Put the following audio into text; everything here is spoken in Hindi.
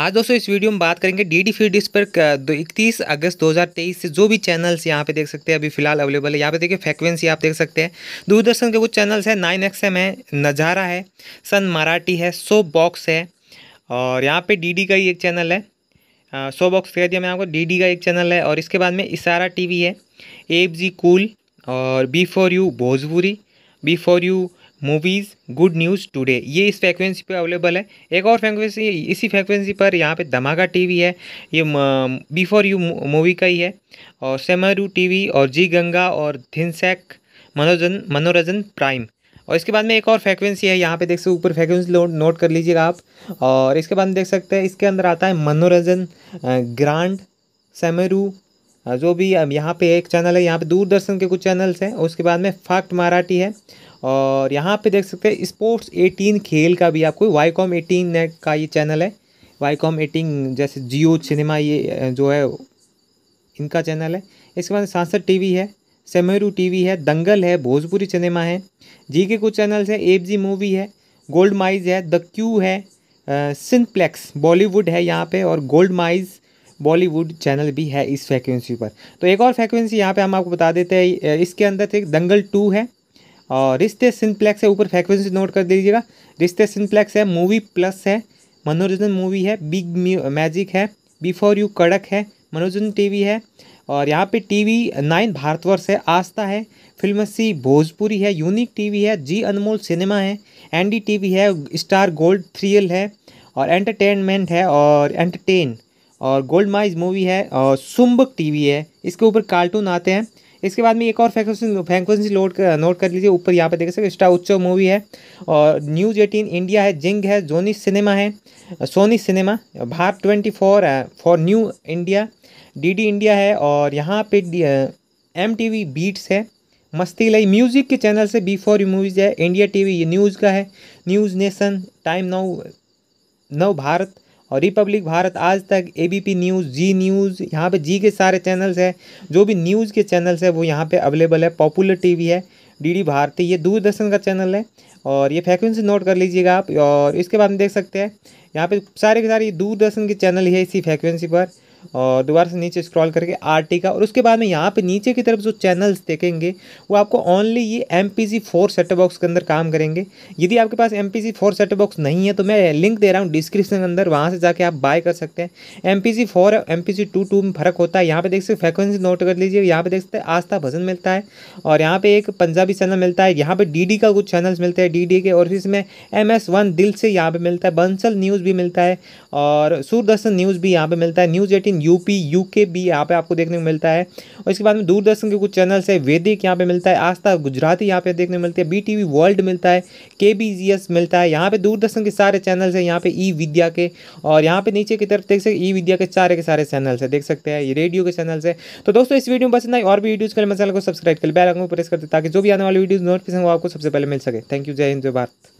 आज दोस्तों इस वीडियो में बात करेंगे डी डी फी डिस पर इकतीस अगस्त 2023 से जो भी चैनल्स यहाँ पे देख सकते हैं अभी फिलहाल अवेलेबल है यहाँ पे देखिए फ्रेक्वेंसी आप देख सकते हैं दूरदर्शन के कुछ चैनल्स हैं नाइन एक्स एम है नज़ारा है सन मराठी है सो बॉक्स है और यहाँ पे डी का ही एक चैनल है सो बॉक्स कह दिया मैं आपको डी का एक चैनल है और इसके बाद में इशारा टी है एफ जी कूल और B for you Bhojpuri B for you movies good news today ये इस फ्रेक्वेंसी पे अवेलेबल है एक और फ्रेक्वेंसी इसी फ्रेक्वेंसी पर यहाँ पे धमाका टीवी है ये बिफोर यू मूवी का ही है और सेमरू टीवी और जी गंगा और थिनसैक मनोरंजन मनोरंजन प्राइम और इसके बाद में एक और फ्रेक्वेंसी है यहाँ पे देख सकते ऊपर फ्रेक्वेंसी नोट कर लीजिएगा आप और इसके बाद देख सकते हैं इसके अंदर आता है मनोरंजन ग्रांड सेमरू हाँ, जो भी यहाँ पे एक चैनल है यहाँ पे दूरदर्शन के कुछ चैनल्स हैं उसके बाद में फैक्ट मराठी है और यहाँ पे देख सकते हैं स्पोर्ट्स एटीन खेल का भी आपको वाई कॉम एटीन नेट का ये चैनल है वाई कॉम एटीन जैसे जियो सिनेमा ये जो है इनका चैनल है इसके बाद सांसद वी है सेमेरू वी है दंगल है भोजपुरी सिनेमा है जी के कुछ चैनल्स हैं एफ जी मूवी है गोल्ड माइज है द क्यू है सिंप्लेक्स बॉलीवुड है यहाँ पे और गोल्ड माइज़ बॉलीवुड चैनल भी है इस फ्रेक्वेंसी पर तो एक और फ्रेक्वेंसी यहाँ पे हम आपको बता देते हैं इसके अंदर एक दंगल टू है और रिश्ते सिंप्लेक्स है ऊपर फ्रेक्वेंसी नोट कर दीजिएगा रिश्ते सिंप्लेक्स है मूवी प्लस है मनोरंजन मूवी है बिग मैजिक है बिफोर यू कड़क है मनोरंजन टी है और यहाँ पे टीवी नाइन भारतवर्ष है आस्था है फिल्म सी भोजपुरी है यूनिक टीवी है जी अनमोल सिनेमा है एनडी टीवी है स्टार गोल्ड थ्रियल है और एंटरटेनमेंट है और एंटरटेन और गोल्ड माइज मूवी है और सुम्बक टीवी है इसके ऊपर कार्टून आते हैं इसके बाद में एक और फैक्सी फैक्सी लोड कर नोट कर लीजिए ऊपर यहाँ पे देख सकते स्टार उत्सव मूवी है और न्यूज एटीन इंडिया है जिंग है जोनी सिनेमा है Sony cinema Bharat twenty four for new India DD India है और यहाँ पे एम टी वी बीट्स है मस्ती लई म्यूज़िक के चैनल से बी फॉर मूवीज़ है इंडिया टी वी ये न्यूज़ का है न्यूज़ नेशन टाइम नव नव भारत और रिपब्लिक भारत आज तक एबीपी न्यूज़ जी न्यूज़ यहाँ पे जी के सारे चैनल्स हैं जो भी न्यूज़ के चैनल्स हैं वो यहाँ पे अवेलेबल है पॉपुलर टीवी है डीडी भारती ये दूरदर्शन का चैनल है और ये फ्रेक्वेंसी नोट कर लीजिएगा आप और इसके बाद में देख सकते हैं यहाँ पे सारे के सारे दूरदर्शन के चैनल ही है इसी फ्रेक्वेंसी पर और दोबारा से नीचे स्क्रॉल करके आर का और उसके बाद में यहाँ पे नीचे की तरफ जो चैनल्स देखेंगे वो आपको ओनली ये M P G four set box के अंदर काम करेंगे यदि आपके पास M P G four set box नहीं है तो मैं लिंक दे रहा हूँ डिस्क्रिप्शन के अंदर वहाँ से जाके आप बाय कर सकते हैं एम पी जी फोर और M P G two two में फ़र्क होता है यहाँ पे देख सकते फ्रिक्वेंसी नोट कर लीजिए यहाँ पे देख सकते हैं आस्था भजन मिलता है और यहाँ पर एक पंजाबी चैनल मिलता है यहाँ पर डी का कुछ चैनल्स मिलते हैं डी के और इसमें एम एस वन दिल से यहाँ पर मिलता है बंसल न्यूज़ भी मिलता है और सूरदर्शन न्यूज़ भी यहाँ पर मिलता है न्यूज़ एटी लेकिन यूपी यू के भी यहाँ पे आपको देखने को मिलता है और इसके बाद में दूरदर्शन के कुछ चैनल्स है वैदिक यहाँ पे मिलता है आस्था गुजराती यहाँ पे देखने को मिलती है बी वर्ल्ड मिलता है के मिलता है यहाँ पे दूरदर्शन के सारे चैनल्स हैं यहाँ पे ई e विद्या के और यहाँ पे नीचे की तरफ देख सकते ई विद्या के सारे के सारे चैनल्स है देख सकते हैं ये रेडियो के चैनल्स है तो दोस्तों इस वीडियो में बस ना और भी वीडियोज़ के लिए चैनल को सब्सक्राइब कर बेल को प्रेस करते ताकि जो भी आने वाली वीडियो नोटिफिकेशन वो आपको सबसे पहले मिल सके थैंक यू जय हिंद जय भारत